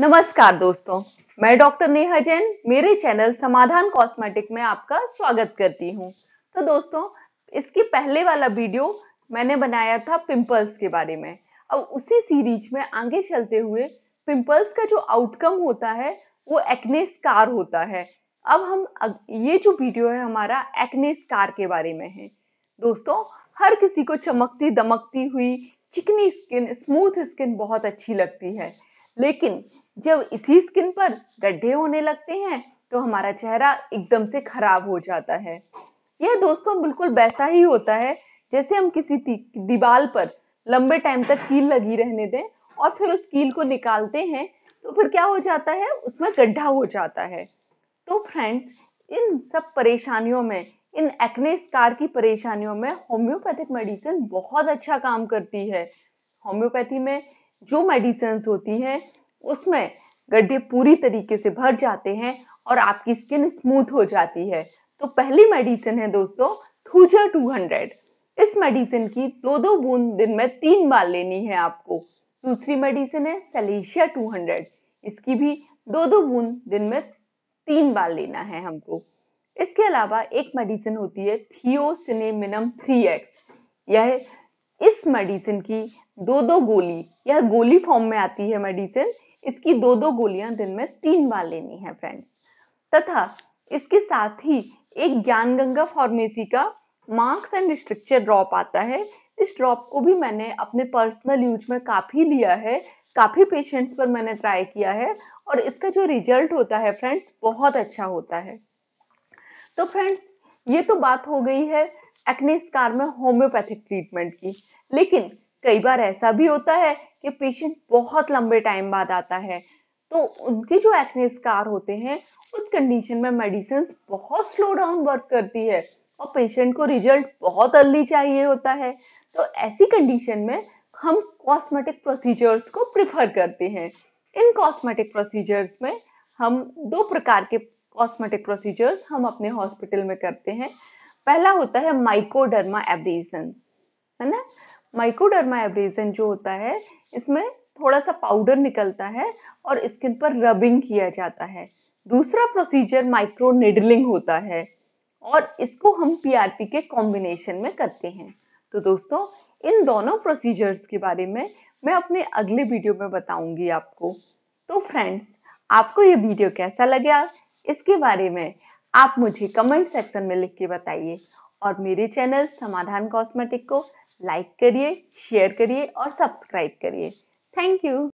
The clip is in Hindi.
नमस्कार दोस्तों मैं डॉक्टर नेहा जैन मेरे चैनल समाधान कॉस्मेटिक में आपका स्वागत करती हूं। तो दोस्तों इसके पहले वाला वीडियो मैंने बनाया था पिंपल्स के बारे में अब उसी सीरीज में आगे चलते हुए पिंपल्स का जो आउटकम होता है वो एक्ने स्कार होता है अब हम ये जो वीडियो है हमारा एक्ने स्कार के बारे में है दोस्तों हर किसी को चमकती दमकती हुई चिकनी स्किन स्मूथ स्किन बहुत अच्छी लगती है लेकिन जब इसी स्किन पर गड्ढे होने लगते हैं तो हमारा चेहरा एकदम से खराब हो जाता है यह दोस्तों बिल्कुल वैसा ही होता है जैसे हम किसी दीवार पर लंबे टाइम तक कील लगी रहने दें और फिर उस कील को निकालते हैं तो फिर क्या हो जाता है उसमें गड्ढा हो जाता है तो फ्रेंड्स इन सब परेशानियों में इन एक्ने स्कार की परेशानियों में होम्योपैथिक मेडिसिन बहुत अच्छा काम करती है होम्योपैथी में जो मेडिसिन होती है उसमें गड्ढे पूरी तरीके से भर जाते हैं और आपकी स्किन स्मूथ हो जाती है तो पहली मेडिसिन है दोस्तों थूजा 200 इस मेडिसिन की दो दो बूंद दिन में तीन बार लेनी है आपको दूसरी मेडिसिन है सलेशिया 200 इसकी भी दो दो बूंद दिन में तीन बार लेना है हमको इसके अलावा एक मेडिसिन होती है थियोसिनेमिनम थ्री एक्स यह इस मेडिसिन की दो दो गोली यह गोली फॉर्म में आती है मेडिसिन इसकी दो दो गोलियां दिन में तीन बार लेनी है फ्रेंड्स तथा इसके साथ ही एक ज्ञान गंगा फार्मेसी का मार्क्स एंड स्ट्रक्चर ड्रॉप आता है इस ड्रॉप को भी मैंने अपने पर्सनल यूज में काफ़ी लिया है काफ़ी पेशेंट्स पर मैंने ट्राई किया है और इसका जो रिजल्ट होता है फ्रेंड्स बहुत अच्छा होता है तो फ्रेंड्स ये तो बात हो गई है एक्ने स्कार में होम्योपैथिक ट्रीटमेंट की लेकिन कई बार ऐसा भी होता है कि पेशेंट बहुत लंबे टाइम बाद आता है तो उनके जो एक्ने स्कार होते हैं उस कंडीशन में मेडिसिन बहुत स्लो डाउन वर्क करती है और पेशेंट को रिजल्ट बहुत अर्ली चाहिए होता है तो ऐसी कंडीशन में हम कॉस्मेटिक प्रोसीजर्स को प्रिफर करते हैं इन कॉस्मेटिक प्रोसीजर्स में हम दो प्रकार के कॉस्मेटिक प्रोसीजर्स हम अपने हॉस्पिटल में करते हैं पहला होता है माइकोडर्मा एब्रेजन है ना माइकोडर्मा एब्रेजन जो होता है इसमें थोड़ा सा पाउडर निकलता है और स्किन पर रबिंग किया जाता है दूसरा प्रोसीजर माइक्रो निडलिंग होता है और इसको हम पीआरपी के कॉम्बिनेशन में करते हैं तो दोस्तों इन दोनों प्रोसीजर्स के बारे में मैं अपने अगले वीडियो में बताऊंगी आपको तो फ्रेंड्स आपको ये वीडियो कैसा लगा इसके बारे में आप मुझे कमेंट सेक्शन में लिख के बताइए और मेरे चैनल समाधान कॉस्मेटिक को लाइक करिए शेयर करिए और सब्सक्राइब करिए थैंक यू